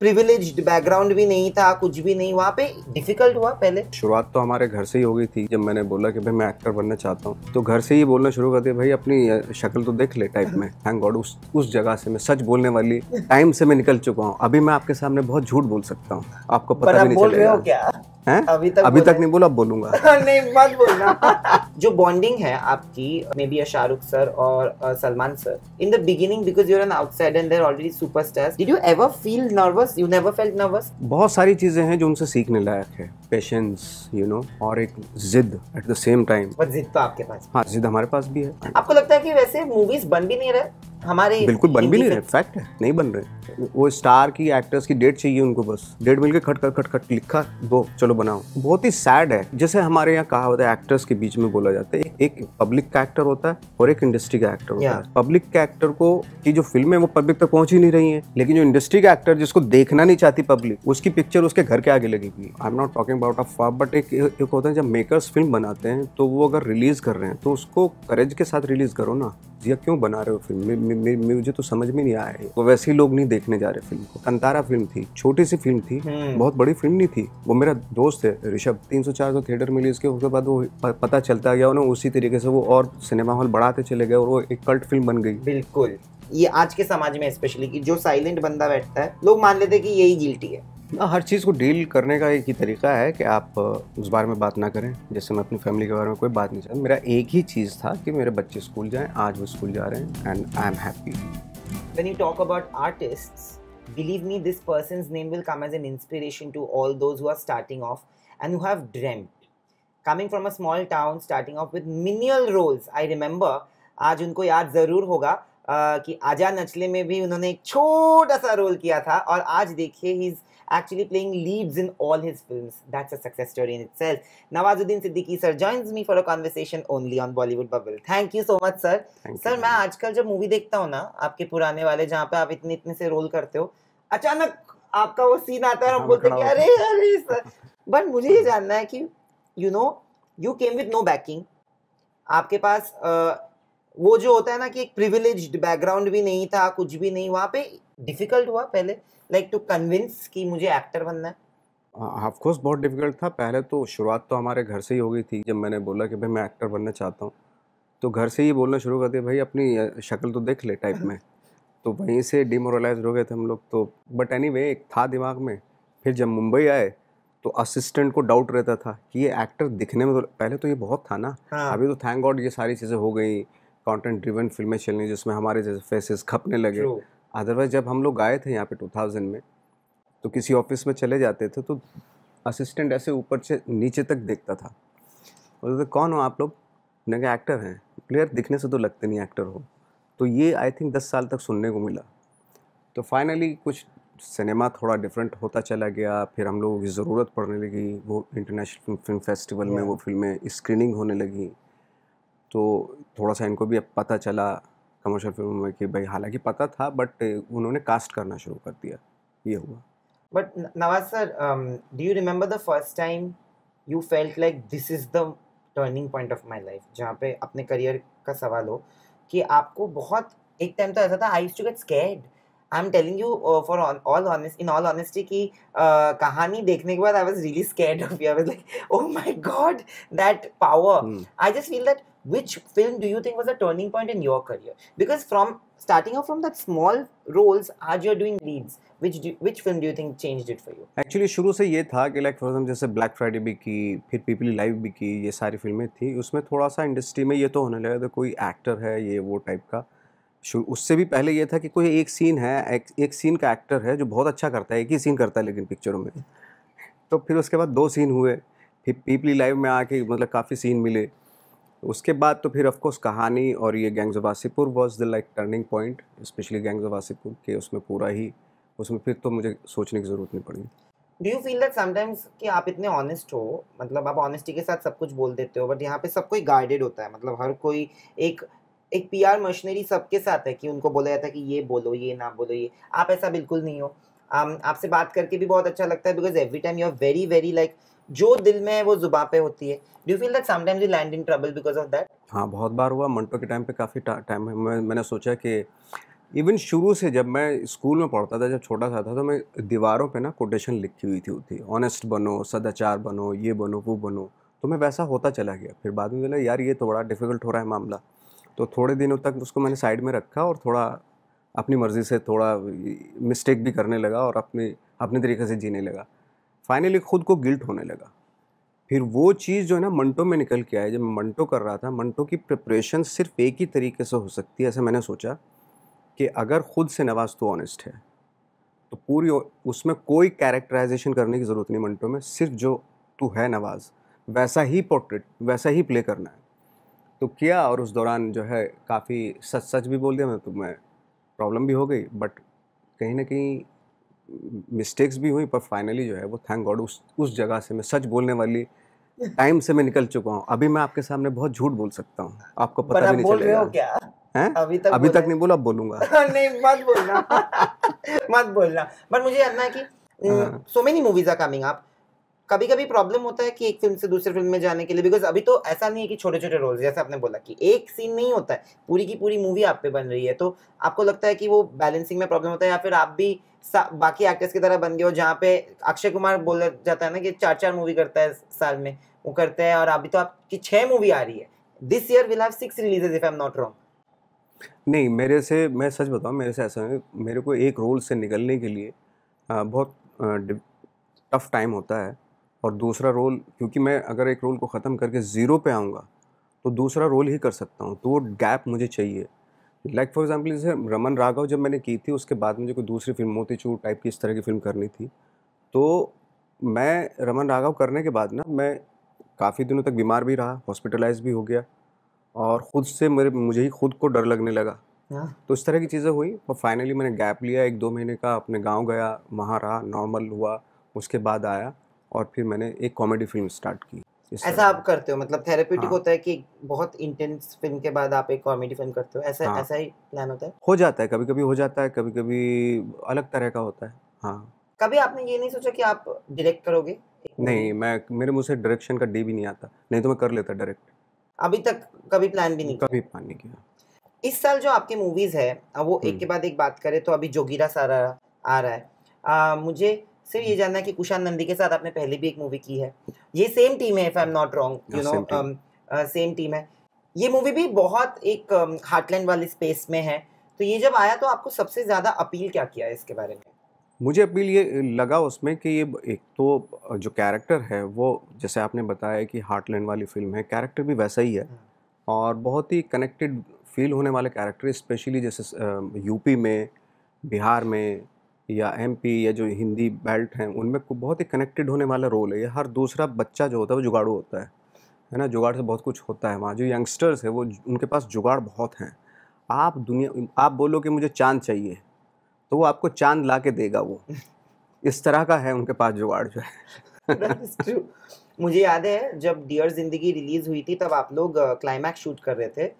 Privilege background भी नहीं था कुछ भी नहीं वहाँ पे डिफिकल्ट हुआ पहले शुरुआत तो हमारे घर से ही हो गई थी जब मैंने बोला कि भाई मैं एक्टर बनना चाहता हूँ तो घर से ही बोलना शुरू कर दिया भाई अपनी शक्ल तो देख ले टाइप में थैंक गॉड उस उस जगह से मैं सच बोलने वाली टाइम से मैं निकल चुका हूँ अभी मैं आपके सामने बहुत झूठ बोल सकता हूँ आपको पता भी नहीं चलेगा हैं अभी तक अभी तक नहीं बोला बोलूंगा नहीं मत बोलना जो बॉन्डिंग है आपकी मे बी शाहरुख सर और Salman sir in the beginning because you're an outside and they're already superstars did you ever feel nervous you never felt nervous बहुत सारी चीजें हैं जो उनसे सीखने लायक है पेशेंस यू नो और एक जिद एट द सेम टाइम जिद तो आपके पास हाँ जिद हमारे पास भी है आपको लगता है कि वैसे मूवीज बन भी नहीं रहे हमारे बिल्कुल बन भी नहीं रहे फैक्ट है नहीं बन रहे वो स्टार की एक्टर्स की डेट चाहिए उनको बस डेट मिलकर खट खट खट खट लिखा दो चलो बनाओ बहुत ही सैड है जैसे हमारे यहाँ कहा होता है एक्टर्स के बीच में बोला जाता है एक पब्लिक का एक्टर होता है और एक इंडस्ट्री का एक्टर होता है पब्लिक के एक्टर को की जो फिल्म है वो पब्लिक तक पहुंच ही नहीं रही है लेकिन जो इंडस्ट्री का एक्टर जिसको देखना नहीं चाहती पब्लिक उसकी पिक्चर उसके घर के आगे लगेगी I am not talking about a but एक एक होता है जब मेकर्स फिल्म बनाते हैं तो वो अगर रिलीज कर रहे हैं तो उसको करेज के साथ रिलीज करो ना भुजिया क्यों बना रहे हो फिल्म मुझे तो समझ में नहीं आया वो वैसे ही लोग नहीं देखने जा रहे फिल्म को अंतारा फिल्म थी छोटी सी फिल्म थी हम्म। बहुत बड़ी फिल्म नहीं थी वो मेरा दोस्त है ऋषभ तीन सौ चार सौ थिएटर मिली उसके उसके बाद वो पता चलता गया उन्होंने उसी तरीके से वो और सिनेमा हॉल बढ़ाते चले गए और वो एक कल्ट फिल्म बन गई बिल्कुल ये आज के समाज में स्पेशली कि जो साइलेंट बंदा बैठता है लोग मान लेते हैं कि यही गिल्टी है ना हर चीज़ को डील करने का एक ही तरीका है कि आप उस बारे में बात ना करें जैसे मैं अपनी फैमिली के बारे में कोई बात नहीं चाहता मेरा एक ही चीज़ था कि मेरे बच्चे स्कूल जाएं आज वो स्कूल जा रहे हैं and I am happy when you talk about artists, believe me, this person's name will come as an inspiration to all those who are starting off and who have dreamt. Coming from a small town, starting off with menial roles, I remember, आज उनको याद ज़रूर होगा कि आजा नचले में भी उन्होंने एक छोटा सा रोल किया था और आज देखिए he is actually playing leads in all his films. That's a success story in itself. Nawazuddin Siddiqui sir joins me for a conversation only on Bollywood Bubble. Thank you so much sir. Thank sir मैं आजकल जब movie देखता हूँ ना आपके पुराने वाले जहाँ पे आप इतने इतने से रोल करते हो अचानक आपका वो सीन आता है और बोलते हैं अरे अरे सर बट मुझे ये जानना है कि you know you came with no backing आपके पास वो जो होता है ना कि एक प्रिविलेज बैकग्राउंड भी नहीं था कुछ भी नहीं वहाँ पे डिफिकल्ट हुआ पहले लाइक टू कन्विंस कि मुझे एक्टर बनना है ऑफ हाँ, कोर्स बहुत डिफिकल्ट था पहले तो शुरुआत तो हमारे घर से ही हो गई थी जब मैंने बोला कि भाई मैं एक्टर बनना चाहता हूँ तो घर से ही बोलना शुरू कर दिया भाई अपनी शक्ल तो देख ले टाइप में तो वहीं से डिमोरलाइज हो गए थे हम लोग तो बट एनी anyway, एक था दिमाग में फिर जब मुंबई आए तो असिस्टेंट को डाउट रहता था कि ये एक्टर दिखने में तो पहले तो ये बहुत था ना हाँ। अभी तो थैंक गॉड ये सारी चीज़ें हो गई कंटेंट ड्रिवन फिल्में चलनी जिसमें हमारे जैसे फेसेस खपने लगे अदरवाइज जब हम लोग आए थे यहाँ पे 2000 में तो किसी ऑफिस में चले जाते थे तो असिस्टेंट ऐसे ऊपर से नीचे तक देखता था बोलते तो कौन हो आप लोग नगे एक्टर हैं प्लेयर दिखने से तो लगते नहीं एक्टर हो तो ये आई थिंक दस साल तक सुनने को मिला तो फाइनली कुछ सिनेमा थोड़ा डिफरेंट होता चला गया फिर हम लोगों की ज़रूरत पड़ने लगी वो इंटरनेशनल फिल्म फेस्टिवल में वो फिल्में स्क्रीनिंग होने लगी तो थोड़ा सा इनको भी अब पता चला कमर्शियल फिल्मों में कि भाई हालांकि पता था बट उन्होंने कास्ट करना शुरू कर दिया ये हुआ but Nawaz sir do you remember the first time you felt like this is the turning point of my life जहाँ पे अपने करियर का सवाल हो कि आपको बहुत एक टाइम तो ऐसा था I to get scared I am telling you for all honest in all honesty की कहानी देखने के बाद I was really scared of you I was like oh my god that power I just feel that which film do you think was a turning point in your career because from starting from that small roles आज you doing leads actually शुरू से ये था कि like for example जैसे Black Friday भी की फिर पीपल लाइव भी की ये सारी फिल्में थी उसमें थोड़ा सा इंडस्ट्री में ये तो होने लगा था कोई एक्टर है ये वो टाइप का उससे भी पहले ये था कि कोई एक सीन है एक, एक सीन का एक्टर है जो बहुत अच्छा करता है एक ही सीन करता है लेकिन पिक्चरों में तो फिर उसके बाद दो सीन हुए फिर पीपली लाइव में आके मतलब काफ़ी सीन मिले उसके बाद तो फिर ऑफकोर्स कहानी और ये Gangs of Wasseypur was the like turning point specially Gangs of Wasseypur के उसमें पूरा ही उसमें फिर तो मुझे सोचने की ज़रूरत नहीं पड़ी do you feel that sometimes कि आप इतने ऑनेस्ट हो मतलब आप ऑनेस्टी के साथ सब कुछ बोल देते हो बट यहाँ पे सब कोई गाइडेड होता है मतलब हर कोई एक एक पी आर मशीनरी सबके साथ है कि उनको बोला जाता है कि ये बोलो ये ना बोलो ये आप ऐसा बिल्कुल नहीं हो um, आपसे बात करके भी बहुत अच्छा लगता है because every time you are very very like जो दिल में है वो जुबा पे होती है do you feel that sometimes you land in trouble because of that हाँ बहुत बार हुआ मंटो के टाइम पे काफ़ी टाइम मैं, मैंने सोचा कि इवन शुरू से जब मैं स्कूल में पढ़ता था जब छोटा सा था तो मैं दीवारों पे ना कोटेशन लिखी हुई थी होती ऑनेस्ट बनो सदाचार बनो ये बनो वो बनो तो मैं वैसा होता चला गया फिर बाद में बोला यार ये तो बड़ा डिफिकल्ट हो रहा है मामला तो थोड़े दिनों तक उसको मैंने साइड में रखा और थोड़ा अपनी मर्ज़ी से थोड़ा मिस्टेक भी करने लगा और अपने अपने तरीके से जीने लगा फाइनली खुद को गिल्ट होने लगा फिर वो चीज़ जो है ना मंटो में निकल के आई जब मैं मंटो कर रहा था मंटो की प्रिपरेशन सिर्फ एक ही तरीके से हो सकती है ऐसे मैंने सोचा कि अगर ख़ुद से नवाज तो ऑनेस्ट है तो पूरी उसमें कोई कैरेक्टराइजेशन करने की ज़रूरत नहीं मंटो में सिर्फ जो तू है नवाज़ वैसा ही पोर्ट्रेट वैसा ही प्ले करना है तो किया और उस दौरान जो है काफ़ी सच सच भी बोल दिया मैं तो मैं प्रॉब्लम भी हो गई बट कहीं ना कहीं मिस्टेक्स भी हुई पर फाइनली जो है वो थैंक गॉड उस उस जगह से मैं सच बोलने वाली टाइम से मैं निकल चुका हूँ अभी मैं आपके सामने बहुत झूठ बोल सकता हूँ आपको पता भी नहीं बोल चलेगा रहे हो क्या है? अभी तक अभी तक नहीं बोला बोलूंगा नहीं मत बोलना मत बोलना बट मुझे जानना है कि so many movies are coming up कभी कभी प्रॉब्लम होता है कि एक फिल्म से दूसरे फिल्म में जाने के लिए बिकॉज अभी तो ऐसा नहीं है कि छोटे छोटे रोल्स जैसे आपने बोला कि एक सीन नहीं होता है पूरी की पूरी मूवी आप पे बन रही है तो आपको लगता है कि वो बैलेंसिंग में प्रॉब्लम होता है या फिर आप भी बाकी एक्टर्स की तरह बन गए हो जहाँ पे अक्षय कुमार बोला जाता है ना कि चार चार मूवी करता है साल में वो करते हैं और अभी तो आपकी छः मूवी आ रही है this year will have six releases if I am not wrong नहीं मेरे से मैं सच बताऊँ मेरे से ऐसा है मेरे को एक रोल से निकलने के लिए बहुत टफ टाइम होता है और दूसरा रोल क्योंकि मैं अगर एक रोल को ख़त्म करके ज़ीरो पे आऊँगा तो दूसरा रोल ही कर सकता हूँ तो वो गैप मुझे चाहिए लाइक फॉर एग्जाम्पल जैसे रमन राघव जब मैंने की थी उसके बाद मुझे कोई दूसरी फिल्म मोतीचूर टाइप की इस तरह की फिल्म करनी थी तो मैं रमन राघव करने के बाद ना मैं काफ़ी दिनों तक बीमार भी रहा हॉस्पिटलाइज भी हो गया और ख़ुद से मेरे मुझे ही खुद को डर लगने लगा हाँ। तो इस तरह की चीज़ें हुई और फाइनली मैंने गैप लिया एक दो महीने का अपने गांव गया वहाँ रहा नॉर्मल हुआ उसके बाद आया और फिर मैंने एक कॉमेडी फिल्म स्टार्ट की ऐसा आप करते हो मतलब थेरेपेटिक हाँ। होता है कि बहुत इंटेंस फिल्म के बाद आप एक कॉमेडी फिल्म करते हो ऐसा हाँ। ऐसा ही प्लान होता है हो जाता है कभी कभी हो जाता है कभी कभी अलग तरह का होता है हाँ कभी आपने ये नहीं सोचा कि आप डायरेक्ट करोगे नहीं मैं मेरे मुझसे डायरेक्शन का डी भी नहीं आता नहीं तो मैं कर लेता डायरेक्ट अभी तक कभी प्लान भी नहीं कभी प्लान नहीं किया इस साल जो आपकी मूवीज है वो एक हम्म। के बाद एक बात करें तो अभी जोगीरा सारा आ रहा है आ, मुझे सिर्फ ये जानना है कि कुशान नंदी के साथ आपने पहले भी एक मूवी की है ये सेम टीम है if I am not wrong you know same team है ये मूवी भी बहुत एक हार्टलैंड वाले स्पेस में है तो ये जब आया तो आपको सबसे ज़्यादा अपील क्या किया है इसके बारे में मुझे अपील ये लगा उसमें कि ये एक तो जो कैरेक्टर है वो जैसे आपने बताया कि हार्टलैंड वाली फिल्म है कैरेक्टर भी वैसा ही है हाँ। और बहुत ही कनेक्टेड फील होने वाले कैरेक्टर स्पेशली जैसे यूपी में बिहार में या पी या जो हिंदी बेल्ट हैं उनमें बहुत ही कनेक्टेड होने वाला रोल है हर दूसरा बच्चा जो होता है वो जुगाड़ू होता है है ना जुगाड़ से बहुत कुछ होता है वहाँ जो यंगस्टर्स है वो उनके पास जुगाड़ बहुत हैं आप दुनिया आप बोलो कि मुझे चांद चाहिए तो वो आपको चांद ला के देगा वो इस तरह का है उनके पास जुगाड़ जो है मुझे याद है जब डियर जिंदगी रिलीज हुई थी तब आप लोग क्लाइमैक्स शूट कर रहे थे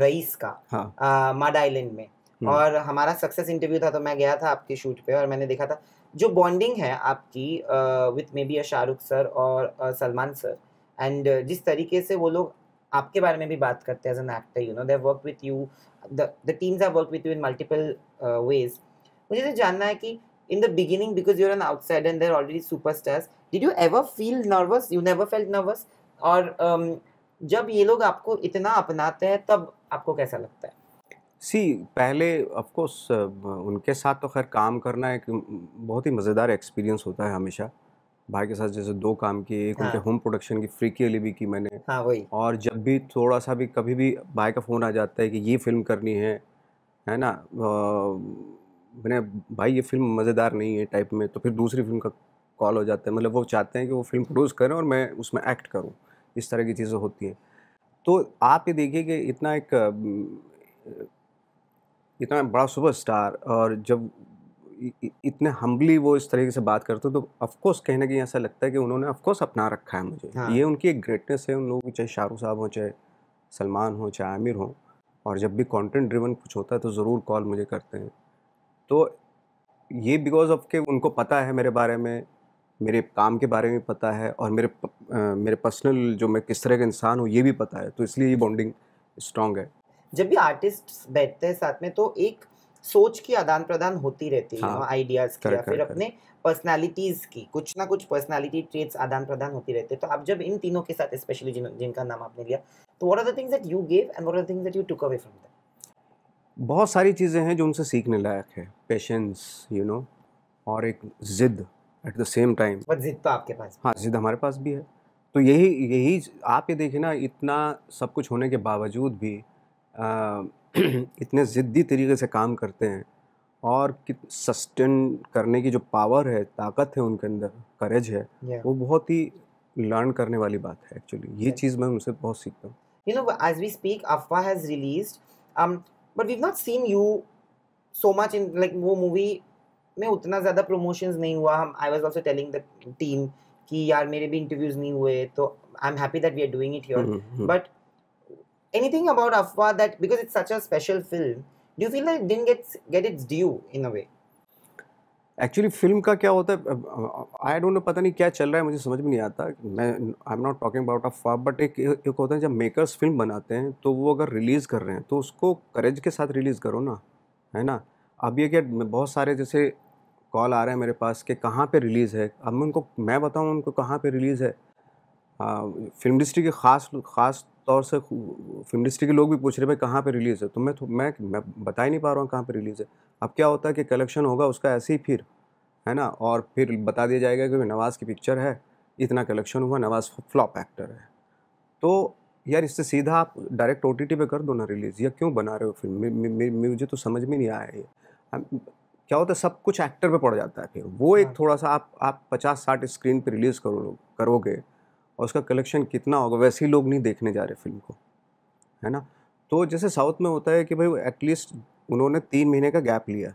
रईस का हाँ. माडाइलैंड आइलैंड में हम्म। और हमारा सक्सेस इंटरव्यू था तो मैं गया था आपके शूट पे और मैंने देखा था जो बॉन्डिंग है आपकी with maybe a Shahrukh sir और सलमान सर एंड जिस तरीके से वो लोग आपके बारे में भी बात करते हैं as an actor you know they work with you the teams are work with you in multiple ways मुझे तो जानना है कि in the beginning because an outside and they're already superstars did you ever feel nervous you never felt nervous और um, जब ये लोग आपको इतना अपनाते हैं तब आपको कैसा लगता है सी पहले ऑफकोर्स उनके साथ तो खैर काम करना एक बहुत ही मज़ेदार एक्सपीरियंस होता है हमेशा भाई के साथ जैसे दो काम किए एक हाँ। उनके होम प्रोडक्शन की फ्री के लिए भी की मैंने हाँ वही और जब भी थोड़ा सा भी कभी भी भाई का फ़ोन आ जाता है कि ये फिल्म करनी है है ना मैंने भाई ये फिल्म मज़ेदार नहीं है टाइप में तो फिर दूसरी फिल्म का कॉल हो जाता है मतलब वो चाहते हैं कि वो फिल्म प्रोड्यूस करें और मैं उसमें एक्ट करूँ इस तरह की चीज़ें होती हैं तो आप ये देखिए कि इतना एक इतना बड़ा सुपर स्टार और जब इतने हम्बली वो इस तरीके से बात करते तो ऑफकोर्स कहीं ना कहीं ऐसा लगता है कि उन्होंने ऑफकोर्स अपना रखा है मुझे हाँ। ये उनकी एक ग्रेटनेस है उन लोगों की चाहे शाहरुख साहब हों चाहे सलमान हों चाहे आमिर हों और जब भी कंटेंट ड्रिवन कुछ होता है तो ज़रूर कॉल मुझे करते हैं तो ये बिकॉज ऑफ के उनको पता है मेरे बारे में मेरे काम के बारे में पता है और मेरे प, आ, मेरे पर्सनल जो मैं किस तरह का इंसान हूँ ये भी पता है तो इसलिए ये बॉन्डिंग स्ट्रॉन्ग है जब भी आर्टिस्ट बैठते हैं साथ में तो एक सोच की आदान प्रदान होती रहती है आइडियाज हाँ, हाँ, की या फिर अपने पर्सनालिटीज की कुछ ना कुछ पर्सनालिटी ट्रेट्स आदान प्रदान होती रहती है तो आप जब इन तीनों के साथ स्पेशली जिन जिनका नाम आपने लिया तो what are the things that you give and what are the things that you took away from them बहुत सारी चीज़ें हैं जो उनसे सीखने लायक है पेशेंस यू नो और एक जिद at the same time but जिद तो आपके पास हाँ जिद हमारे पास भी है तो यही यही आप ये देखिए ना इतना सब कुछ होने के बावजूद भी आ, इतने ज़िद्दी तरीके से काम करते हैं और सस्टेन करने की जो पावर है ताकत है उनके अंदर करेज है yeah. वो बहुत ही लर्न करने वाली बात है एक्चुअली ये चीज़ मैं उनसे बहुत सीखता हूँ you know as we speak Afwaah has released but we not seen you so much in like वो मूवी में उतना ज़्यादा प्रमोशंस नहीं हुआ हम I was also telling the team कि यार मेरे भी इंटरव्यूज़ नहीं हुए तो I am happy that we are doing it here but anything about Afwa that because it's such a special film, do you feel that it didn't get get its due in a way? Actually film का क्या होता है I don't know पता नहीं क्या चल रहा है मुझे समझ में नहीं आता मैं I am not talking about a फाप बट एक एक होता है जब मेकर्स फिल्म बनाते हैं तो वो अगर रिलीज़ कर रहे हैं तो उसको करेज के साथ रिलीज़ करो ना है ना अब ये क्या बहुत सारे जैसे कॉल आ रहे हैं मेरे पास कि कहाँ पे रिलीज़ है अब मैं उनको मैं बताऊँ उनको कहाँ पे रिलीज़ है आ, फिल्म इंडस्ट्री के ख़ास ख़ास तौर से फिल्म इंडस्ट्री के लोग भी पूछ रहे भाई कहाँ पर रिलीज़ है तो मैं मैं मैं बता ही नहीं पा रहा हूँ कहाँ पर रिलीज़ है अब क्या होता है कि कलेक्शन होगा उसका ऐसे ही फिर है ना और फिर बता दिया जाएगा कि नवाज़ की पिक्चर है इतना कलेक्शन हुआ नवाज़ फ्लॉप एक्टर है तो यार इससे सीधा आप डायरेक्ट ओ पे कर दो ना रिलीज़ या क्यों बना रहे हो फिल्म मुझे तो समझ में नहीं आया ये क्या होता है सब कुछ एक्टर पे पड़ जाता है फिर वो एक हाँ। थोड़ा सा आप आप पचास साठ स्क्रीन पे रिलीज़ करो करोगे और उसका कलेक्शन कितना होगा वैसे ही लोग नहीं देखने जा रहे फिल्म को है ना तो जैसे साउथ में होता है कि भाई एटलीस्ट उन्होंने तीन महीने का गैप लिया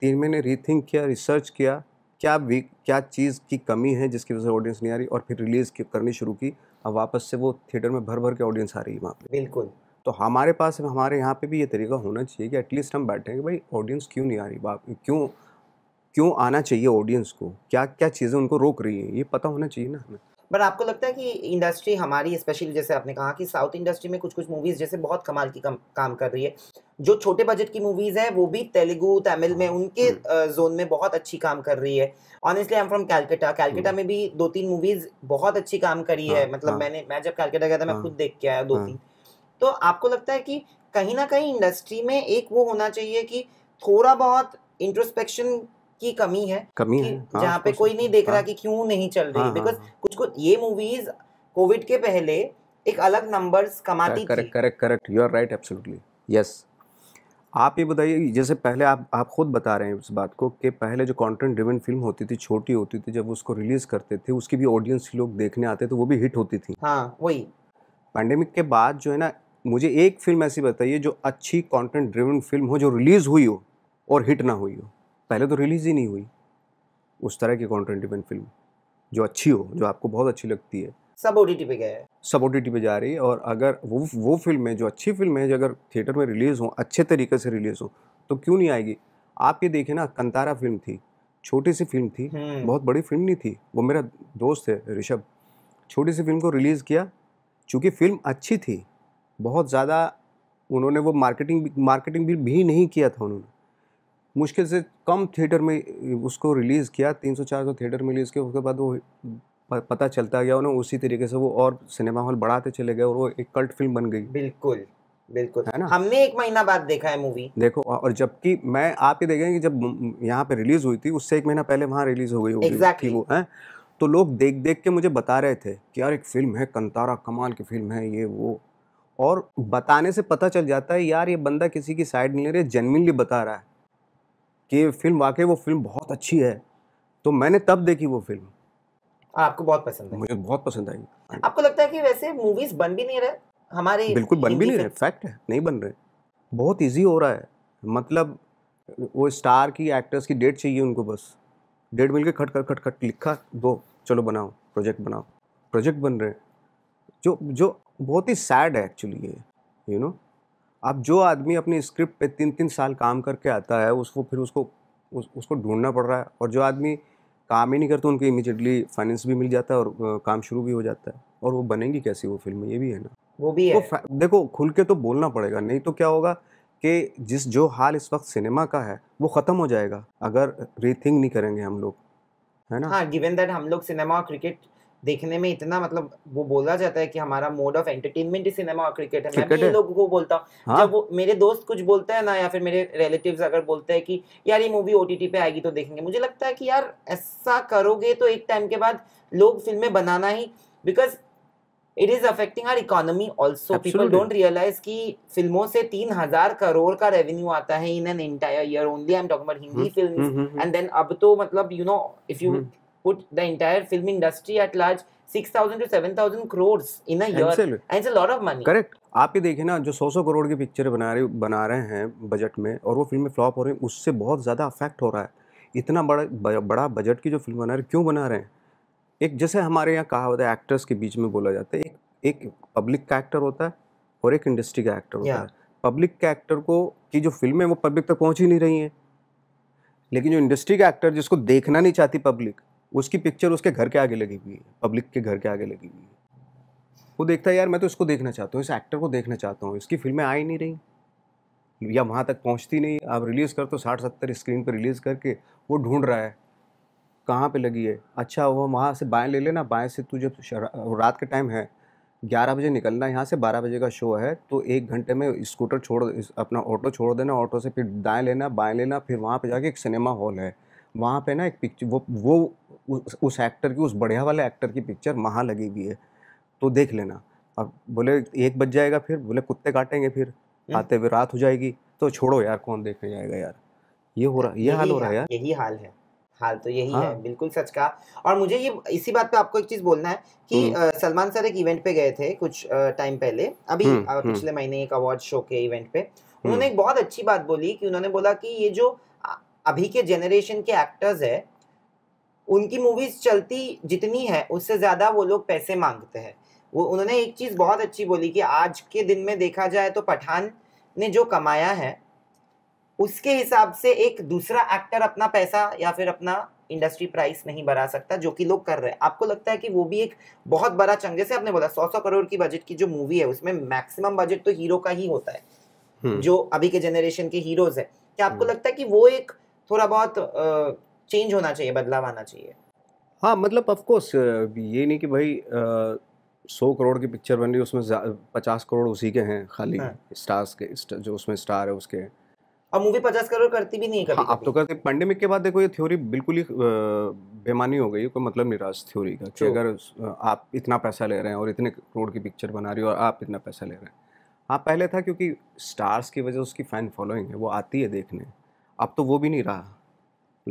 तीन महीने रीथिंक किया रिसर्च किया क्या वीक क्या चीज़ की कमी है जिसकी वजह से ऑडियंस नहीं आ रही और फिर रिलीज़ करनी शुरू की अब वापस से वो थिएटर में भर भर के ऑडियंस आ रही है वहाँ पर बिल्कुल तो हमारे पास हमारे यहाँ पे भी ये तरीका होना चाहिए कि एटलीस्ट हम बैठे कि भाई ऑडियंस क्यों नहीं आ रही बाप क्यों क्यों आना चाहिए ऑडियंस को क्या क्या चीज़ें उनको रोक रही हैं ये पता होना चाहिए ना हमें बट आपको लगता है कि इंडस्ट्री हमारी स्पेशली जैसे आपने कहा कि साउथ इंडस्ट्री में कुछ कुछ मूवीज़ जैसे बहुत कमाल की कम, काम कर रही है जो छोटे बजट की मूवीज़ है वो भी तेलुगु तमिल में हाँ। उनके जोन हम्म। में बहुत अच्छी काम कर रही है honestly I am from Calcutta Calcutta में भी दो तीन मूवीज़ बहुत अच्छी काम करी है हाँ, मतलब हाँ। मैंने मैं जब कैलकाटा गया था मैं खुद देख के आया दो तीन तो आपको लगता है कि कहीं ना कहीं इंडस्ट्री में एक वो होना चाहिए कि थोड़ा बहुत इंट्रोस्पेक्शन की कमी है कमी है हाँ, जहाँ पे कोई नहीं देख हाँ, रहा कि क्यों नहीं चल रही बिकॉज हाँ, हाँ, हाँ, कुछ कुछ ये मूवीज कोविड के पहले एक अलग नंबर्स कमाती correct correct correct you are right absolutely yes आप ये बताइए जैसे पहले आप आप खुद बता रहे हैं इस बात को कि पहले जो कंटेंट ड्रिवन फिल्म होती थी छोटी होती थी जब उसको रिलीज़ करते थे उसकी भी ऑडियंस लोग देखने आते थे वो भी हिट होती थी हाँ वही पैंडेमिक के बाद जो है ना मुझे एक फिल्म ऐसी बताइए जो अच्छी कंटेंट ड्रिवन फिल्म हो जो रिलीज़ हुई हो और हिट ना हुई हो पहले तो रिलीज़ ही नहीं हुई उस तरह की कॉन्टेंट इवेंट फिल्म जो अच्छी हो जो आपको बहुत अच्छी लगती है सब ओ पे गए सब ओ पे जा रही है और अगर वो वो फिल्में जो अच्छी फिल्में हैं जो अगर थिएटर में रिलीज़ हो अच्छे तरीके से रिलीज़ हो तो क्यों नहीं आएगी आप ये देखें ना कंतारा फिल्म थी छोटी सी फिल्म थी हम्म। बहुत बड़ी फिल्म नहीं थी वो मेरा दोस्त है ऋषभ छोटी सी फिल्म को रिलीज़ किया चूँकि फिल्म अच्छी थी बहुत ज़्यादा उन्होंने वो मार्केटिंग मार्केटिंग भी, भी नहीं किया था उन्होंने मुश्किल से कम थिएटर में उसको रिलीज़ किया तीन सौ चार सौ थिएटर में रिलीज़ किया उसके बाद वो पता चलता गया उन्हें उसी तरीके से वो और सिनेमा हॉल बढ़ाते चले गए और वो एक कल्ट फिल्म बन गई बिल्कुल बिल्कुल है ना हमने एक महीना बाद देखा है मूवी देखो और जबकि मैं आप ये देखेंगे जब यहाँ पे रिलीज हुई थी उससे एक महीना पहले वहाँ रिलीज हो गई होगी exactly. वो है तो लोग देख देख के मुझे बता रहे थे कि यार एक फिल्म है कंतारा कमाल की फिल्म है ये वो और बताने से पता चल जाता है यार ये बंदा किसी की साइड नहीं ले रहा है जेनविनली बता रहा है कि फिल्म वाकई वो फिल्म बहुत अच्छी है तो मैंने तब देखी वो फिल्म हाँ, आपको बहुत पसंद है मुझे बहुत पसंद आई हाँ। आपको लगता है कि वैसे मूवीज बन भी नहीं रहे हमारे बिल्कुल बन भी नहीं रहे फैक्ट है नहीं बन रहे बहुत इजी हो रहा है मतलब वो स्टार की एक्टर्स की डेट चाहिए उनको बस डेट मिलकर खट खट खट खट लिखा दो चलो बनाओ प्रोजेक्ट बनाओ प्रोजेक्ट बन रहे हैं जो जो बहुत ही सैड है एक्चुअली ये यू नो अब जो आदमी अपनी स्क्रिप्ट पे तीन तीन साल काम करके आता है उसको फिर उसको उस, उसको ढूंढना पड़ रहा है और जो आदमी काम ही नहीं करता उनको इमिजिएटली फाइनेंस भी मिल जाता है और काम शुरू भी हो जाता है और वो बनेंगी कैसी वो फिल्म ये भी है ना वो भी है देखो खुल के तो बोलना पड़ेगा नहीं तो क्या होगा कि जिस जो हाल इस वक्त सिनेमा का है वो ख़त्म हो जाएगा अगर रीथिंक नहीं करेंगे हम लोग है ना हाँ गिवन दैट हम लोग सिनेमा और क्रिकेट देखने में इतना मतलब वो बोला जाता है कि हमारा मोड ऑफ एंटरटेनमेंट ही सिनेमा और क्रिकेट है मैं भी लोगों को बोलता हूँ हाँ? जब वो मेरे दोस्त कुछ बोलते हैं ना या फिर मेरे रिलेटिव्स अगर बोलते हैं कि यार ये मूवी ओटीटी पे आएगी तो देखेंगे मुझे लगता है कि यार ऐसा करोगे तो एक टाइम के बाद लोग फिल्में बनाना ही because it is affecting our economy also people don't realise की फिल्मों से तीन हजार करोड़ का रेवेन्यू आता है in an entire year only I am talking Hindi film and then अब तो मतलब you know if you put the entire film industry at large 6000 to 7000 crores in a year Ansel. and it's a lot of money correct आप ये देखें ना जो सौ सौ करोड़ की पिक्चर बना रहे बना रहे हैं बजट में और वो फिल्में फ्लॉप हो रही हैं उससे बहुत ज़्यादा अफेक्ट हो रहा है इतना बड़ा बड़ा बजट की जो फिल्म बना रहे क्यों बना रहे हैं एक जैसे हमारे यहाँ कहा होता है एक्टर्स के बीच में बोला जाता है एक एक पब्लिक का एक्टर होता है और एक इंडस्ट्री का एक्टर होता है पब्लिक के एक्टर को की जो फिल्में वो पब्लिक तक पहुँच ही नहीं रही हैं लेकिन जो इंडस्ट्री का एक्टर जिसको देखना नहीं चाहती पब्लिक उसकी पिक्चर उसके घर के आगे लगी हुई है पब्लिक के घर के आगे लगी हुई है वो देखता है यार मैं तो इसको देखना चाहता हूँ इस एक्टर को देखना चाहता हूँ इसकी फिल्में आ ही नहीं रही या वहाँ तक पहुँचती नहीं आप रिलीज़ कर तो साठ सत्तर स्क्रीन पर रिलीज़ करके वो ढूंढ रहा है कहाँ पे लगी है अच्छा वो वहाँ से बाएं ले लेना बाएं से तू जब रात के टाइम है ग्यारह बजे निकलना यहाँ से बारह बजे का शो है तो एक घंटे में स्कूटर छोड़ अपना ऑटो छोड़ देना ऑटो से फिर दाएं लेना बाएं लेना फिर वहाँ पे जाके एक सिनेमा हॉल है वहाँ पे ना एक पिक्चर वो वो उस, एक्टर की उस बढ़िया वाले एक्टर की पिक्चर वहाँ लगी हुई है तो देख लेना अब बोले एक बज जाएगा फिर बोले कुत्ते काटेंगे फिर हम्म। आते हुए रात हो जाएगी तो छोड़ो यार कौन देखने जाएगा यार ये हो रहा ये हाल हो रहा है यार यही हाल है हाल तो यही हाँ। है बिल्कुल सच का और मुझे ये इसी बात पे आपको एक चीज बोलना है कि हम्म। सलमान सर एक इवेंट पे गए थे कुछ टाइम पहले अभी हम्म, पिछले महीने एक अवार्ड शो के इवेंट पे उन्होंने एक बहुत अच्छी बात बोली कि उन्होंने बोला कि ये जो अभी के जेनरेशन के एक्टर्स है उनकी मूवीज़ चलती जितनी है उससे ज़्यादा वो लोग पैसे मांगते हैं वो उन्होंने एक चीज़ बहुत अच्छी बोली कि आज के दिन में देखा जाए तो पठान ने जो कमाया है उसके हिसाब से एक दूसरा एक्टर अपना पैसा या फिर अपना इंडस्ट्री प्राइस नहीं बढ़ा सकता जो कि लोग कर रहे हैं आपको लगता है कि वो भी एक बहुत बड़ा चंग जैसे आपने बोला सौ सौ करोड़ की बजट की जो मूवी है उसमें मैक्सिमम बजट तो हीरो का ही होता है हम्म। जो अभी के जनरेशन के हीरोज है क्या आपको हम्म। लगता है कि वो एक थोड़ा बहुत चेंज होना चाहिए बदलाव आना चाहिए हाँ मतलब ऑफकोर्स ये नहीं कि भाई सौ करोड़ की पिक्चर बन रही है उसमें पचास करोड़ उसी के हैं खाली हाँ। स्टार्स के स्टार, जो उसमें स्टार है उसके और मूवी पचास करोड़ करती भी नहीं कभी हाँ, आप तो करते पेंडेमिक के बाद देखो ये थ्योरी बिल्कुल ही बेमानी हो गई कोई मतलब निराश थ्योरी का कि अगर आप इतना पैसा ले रहे हैं और इतने करोड़ की पिक्चर बना रही हो और आप इतना पैसा ले रहे हैं हाँ पहले था क्योंकि स्टार्स की वजह उसकी फ़ैन फॉलोइंग है वो आती है देखने अब तो वो भी नहीं रहा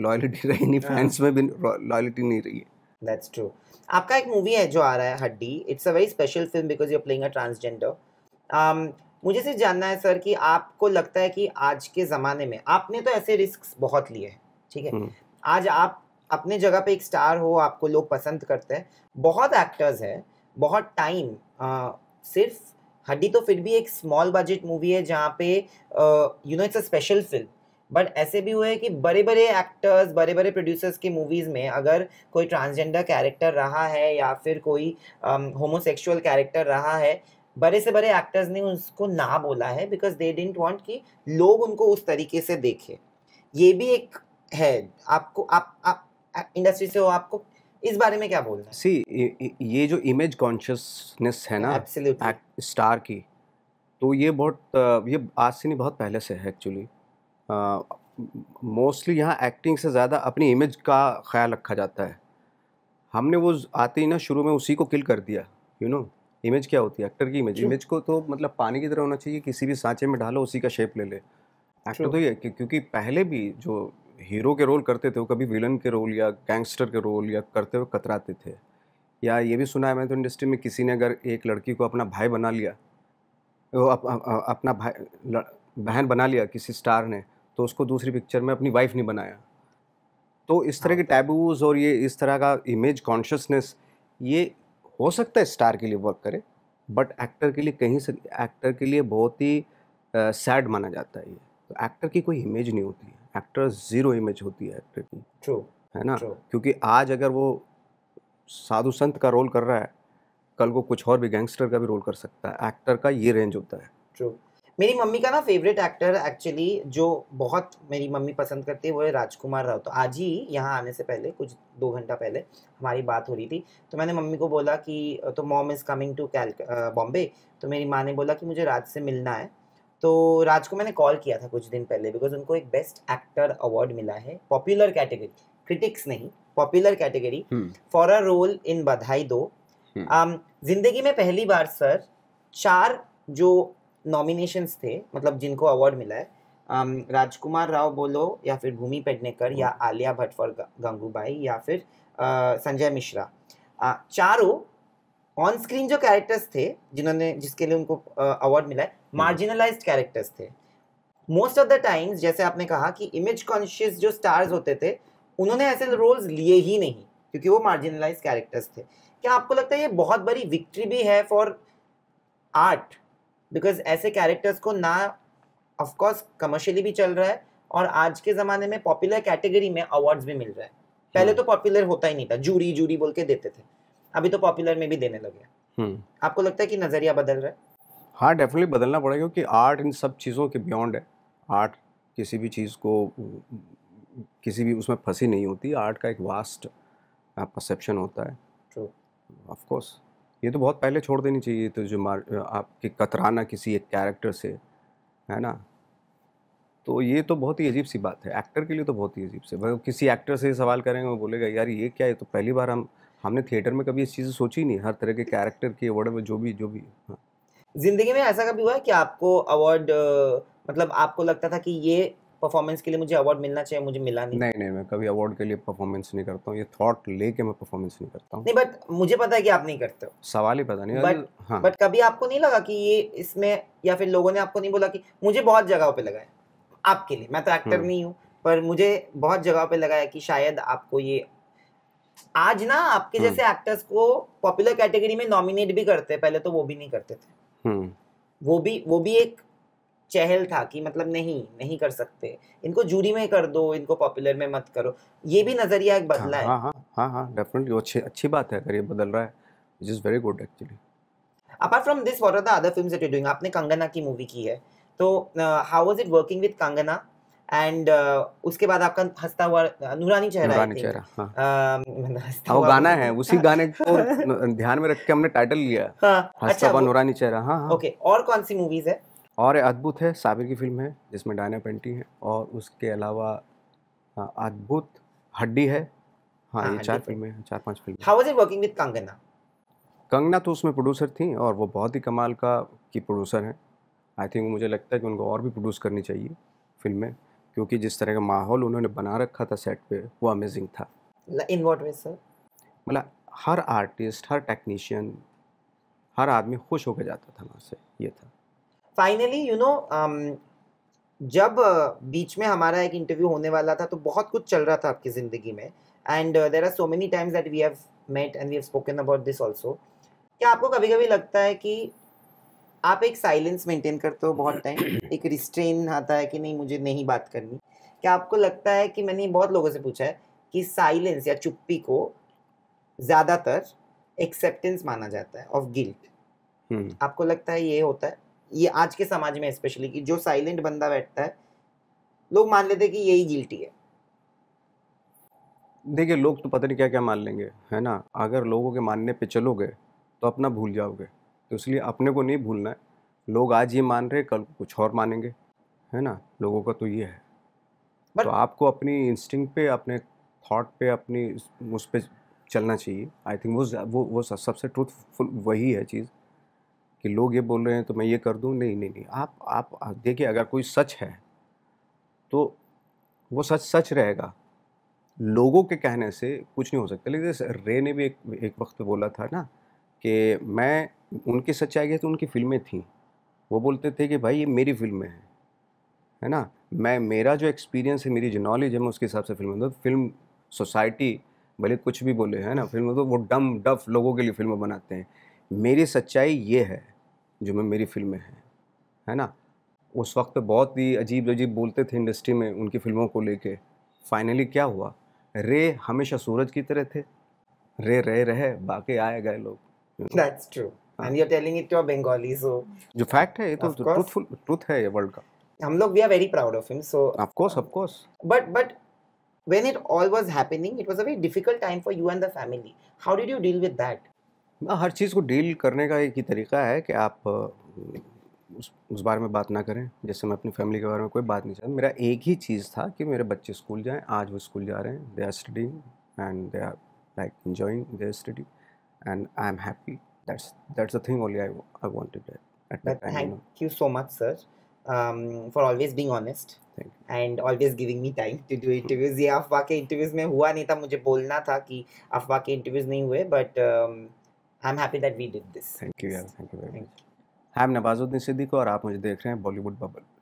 लॉयलिटी रही नहीं फैंस हाँ। में भी लॉयलिटी नहीं रही है दैट्स ट्रू आपका एक मूवी है जो आ रहा है Haddi it's a very special film because you are playing a transgender मुझे सिर्फ जानना है सर कि आपको लगता है कि आज के ज़माने में आपने तो ऐसे रिस्क बहुत लिए हैं ठीक है हुँ. हम्म। आज आप अपने जगह पे एक स्टार हो आपको लोग पसंद करते हैं बहुत एक्टर्स हैं बहुत टाइम सिर्फ हड्डी तो फिर भी एक स्मॉल बजट मूवी है जहाँ पे you know it's a special film but ऐसे भी हुए कि बड़े बड़े एक्टर्स बड़े बड़े प्रोड्यूसर्स की मूवीज़ में अगर कोई ट्रांसजेंडर कैरेक्टर रहा है या फिर कोई होमोसेक्सुअल um, कैरेक्टर रहा है बड़े से बड़े एक्टर्स ने उसको ना बोला है बिकॉज दे डेंट वॉन्ट कि लोग उनको उस तरीके से देखें ये भी एक है आपको आप आप इंडस्ट्री से हो आपको इस बारे में क्या बोलना सी ये जो इमेज कॉन्शियसनेस है ना स्टार की तो ये बहुत ये आज से नहीं बहुत पहले से है एक्चुअली मोस्टली यहाँ एक्टिंग से ज़्यादा अपनी इमेज का ख्याल रखा जाता है हमने वो आते ही ना शुरू में उसी को किल कर दिया यू नो इमेज क्या होती है एक्टर की इमेज इमेज को तो मतलब पानी की तरह होना चाहिए किसी भी सांचे में डालो उसी का शेप ले ले एक्टर तो ये क्योंकि पहले भी जो हीरो के रोल करते थे वो कभी विलन के रोल या गैंगस्टर के रोल या करते हुए कतराते थे या ये भी सुना है मैंने तो इंडस्ट्री में किसी ने अगर एक लड़की को अपना भाई बना लिया वो अप, अप, अपना भाई बहन बना लिया किसी स्टार ने तो उसको दूसरी पिक्चर में अपनी वाइफ ने बनाया तो इस तरह हाँ, के टैबूज तो और ये इस तरह का इमेज कॉन्शियसनेस ये हो सकता है स्टार के लिए वर्क करे बट एक्टर के लिए कहीं से एक्टर के लिए बहुत ही सैड माना जाता है ये तो एक्टर की कोई इमेज नहीं होती है एक्टर ज़ीरो इमेज होती है एक्टर की ट्रू है ना True. क्योंकि आज अगर वो साधु संत का रोल कर रहा है कल को कुछ और भी गैंगस्टर का भी रोल कर सकता है एक्टर का ये रेंज होता है ट्रू मेरी मम्मी का ना फेवरेट एक्टर एक्चुअली जो बहुत मेरी मम्मी पसंद करती है वो है राजकुमार राव तो आज ही यहाँ आने से पहले कुछ दो घंटा पहले हमारी बात हो रही थी तो मैंने मम्मी को बोला कि तो मॉम इज़ कमिंग टू कैल बॉम्बे तो मेरी माँ ने बोला कि मुझे राज से मिलना है तो राज को मैंने कॉल किया था कुछ दिन पहले बिकॉज उनको एक बेस्ट एक्टर अवार्ड मिला है पॉपुलर कैटेगरी क्रिटिक्स नहीं popular category for a role in बधाई दो हम्म। um, जिंदगी में पहली बार सर चार जो नॉमिनेशंस थे मतलब जिनको अवार्ड मिला है um, राजकुमार राव बोलो या फिर भूमि पेडनेकर या हम्म। आलिया भट्ट फॉर गंगूबाई या फिर uh, संजय मिश्रा चारों ऑन स्क्रीन जो कैरेक्टर्स थे जिन्होंने जिसके लिए उनको अवार्ड uh, मिला है मार्जिनलाइज्ड हम्म। कैरेक्टर्स थे मोस्ट ऑफ द टाइम्स जैसे आपने कहा कि इमेज कॉन्शियस जो स्टार्स होते थे उन्होंने ऐसे रोल्स लिए ही नहीं क्योंकि वो मार्जिनलाइज कैरेक्टर्स थे क्या आपको लगता है ये बहुत बड़ी विक्ट्री भी है फॉर आर्ट बिकॉज ऐसे कैरेक्टर्स को ना ऑफकोर्स कमर्शियली भी चल रहा है और आज के ज़माने में पॉपुलर कैटेगरी में अवार्ड्स भी मिल रहा है पहले हम्म। तो पॉपुलर होता ही नहीं था जूरी जूरी बोल के देते थे अभी तो पॉपुलर में भी देने लगे हम्म। आपको लगता है कि नज़रिया बदल रहा है हाँ डेफिनेटली बदलना पड़ेगा क्योंकि आर्ट इन सब चीज़ों के बियॉन्ड है आर्ट किसी भी चीज़ को किसी भी उसमें फंसी नहीं होती आर्ट का एक वास्ट परसेप्शन होता है ऑफ कोर्स ये तो बहुत पहले छोड़ देनी चाहिए तो जो मार आपके कतराना किसी एक कैरेक्टर से है ना तो ये तो बहुत ही अजीब सी बात है एक्टर के लिए तो बहुत ही अजीब से भाई किसी एक्टर से सवाल करेंगे वो बोलेगा यार ये क्या है तो पहली बार हम हमने थिएटर में कभी इस चीज़ सोची नहीं हर तरह के कैरेक्टर के में जो भी जो भी हाँ जिंदगी में ऐसा कभी हुआ है कि आपको अवार्ड मतलब आपको लगता था कि ये परफॉर्मेंस के लिए मुझे अवार्ड मिलना चाहिए मुझे मिला नहीं नहीं नहीं मैं कभी अवार्ड के लिए परफॉर्मेंस नहीं करता हूँ ये थॉट लेके मैं परफॉर्मेंस नहीं करता हूँ नहीं बट मुझे पता है कि आप नहीं करते हो सवाल ही पता नहीं बट हाँ बट कभी आपको नहीं लगा कि ये इसमें या फिर लोगों ने आपको नहीं बोला कि मुझे बहुत जगहों पर लगाया आपके लिए मैं तो एक्टर हम्म। नहीं हूँ पर मुझे बहुत जगह पे लगाया कि शायद आपको ये आज ना आपके हम्म। जैसे एक्टर्स को पॉपुलर कैटेगरी में नॉमिनेट भी करते पहले तो वो भी नहीं करते थे हम्म। वो भी वो भी एक चहल था कि मतलब नहीं नहीं कर सकते इनको जूरी में कर दो इनको पॉपुलर में मत करो ये भी नज़रिया एक हाँ, बदला हाँ, है हाँ हाँ डेफिनेटली हाँ, हाँ, वो अच्छी अच्छी बात है अगर ये बदल रहा है which is very good actually apart from this what are the other films that you doing आपने कंगना की मूवी की है तो how was it working with Kangana and uh, उसके बाद आपका हंसता हुआ नूरानी चेहरा नूरानी चेहरा हाँ. uh, वो गाना है उसी गाने को ध्यान में रख के हमने टाइटल लिया हाँ, हंसता अच्छा, हुआ नूरानी चेहरा हाँ, हाँ. ओके और कौन सी मूवीज है और अद्भुत है साबिर की फिल्म है जिसमें डायना पेंटी है और उसके अलावा हाँ, अद्भुत हड्डी है हाँ, हाँ ये चार फिल्में हैं चार पांच film how was it working with Kangana Kangana तो उसमें प्रोड्यूसर थी और वो बहुत ही कमाल का की प्रोड्यूसर हैं आई थिंक मुझे लगता है कि उनको और भी प्रोड्यूस करनी चाहिए फिल्में क्योंकि जिस तरह का माहौल उन्होंने बना रखा था सेट पे वो अमेजिंग था इन वॉट वे सर मतलब हर आर्टिस्ट हर टेक्नीशियन हर आदमी खुश होकर जाता था वहाँ से ये था फाइनली यू नो जब uh, बीच में हमारा एक इंटरव्यू होने वाला था तो बहुत कुछ चल रहा था आपकी ज़िंदगी में and there are so many times that we have met and we have spoken about this also क्या आपको कभी कभी लगता है कि आप एक साइलेंस मेंटेन करते हो बहुत टाइम एक रिस्ट्रेन आता है कि नहीं मुझे नहीं बात करनी क्या आपको लगता है कि मैंने बहुत लोगों से पूछा है कि साइलेंस या चुप्पी को ज़्यादातर एक्सेप्टेंस माना जाता है ऑफ गिल्ट हम्म। आपको लगता है ये होता है ये आज के समाज में स्पेशली कि जो साइलेंट बंदा बैठता है लोग मान लेते हैं कि यही गिल्टी है देखिए लोग तो पता नहीं क्या क्या मान लेंगे है ना अगर लोगों के मानने पे चलोगे तो अपना भूल जाओगे तो इसलिए अपने को नहीं भूलना है लोग आज ये मान रहे कल कुछ और मानेंगे है ना लोगों का तो ये है But, तो आपको अपनी इंस्टिंग पे अपने थॉट पे अपनी उस पर चलना चाहिए आई थिंक वो वो वो सबसे ट्रूथफुल वही है चीज़ कि लोग ये बोल रहे हैं तो मैं ये कर दूं नहीं नहीं नहीं आप आप देखिए अगर कोई सच है तो वो सच सच रहेगा लोगों के कहने से कुछ नहीं हो सकता लेकिन जैसे रे ने भी एक एक वक्त बोला था ना कि मैं उनकी सच्चाई है तो उनकी फिल्में थी वो बोलते थे कि भाई ये मेरी फिल्में हैं है ना मैं मेरा जो एक्सपीरियंस है मेरी जो नॉलेज है मैं उसके हिसाब से फिल्म तो फिल्म सोसाइटी भले कुछ भी बोले है ना फिल्म तो वो डम डफ लोगों के लिए फिल्म बनाते हैं मेरी सच्चाई ये है जो मैं मेरी फिल्म में है है ना उस वक्त पे बहुत ही अजीब अजीब बोलते थे इंडस्ट्री में उनकी फिल्मों को लेके फाइनली क्या हुआ रे हमेशा सूरज की तरह थे रे रहे रहे बाकी आए गए लोग that's true and you are telling it to a Bengali so जो फैक्ट है ये तो ट्रूथफुल ट्रूथ है ये वर्ल्ड का हम लोग we are very proud of him so of course of course but but when it all was happening it was a very difficult time for you and the family how did you deal with that हर चीज़ को deal करने का एक ही तरीका है कि आप उस उस बारे में बात ना करें जैसे मैं अपनी फैमिली के बारे में कोई बात नहीं चाहता मेरा एक ही चीज़ था कि मेरे बच्चे स्कूल जाएं आज वो स्कूल जा रहे हैं they are studying and they are like enjoying their study and I am happy that's that's the thing only I, I wanted at, at that time. Thank you, know. you, so much, sir, um, for always being honest and always giving me time to do interviews. ये अफवाह के interviews में हुआ नहीं था मुझे बोलना था कि अफवाह के interviews नहीं हुए but um, I'm happy that we did this. Thank you, yeah, thank you very much. I'm Nawazuddin Siddiqui and you are watching Bollywood Bubble.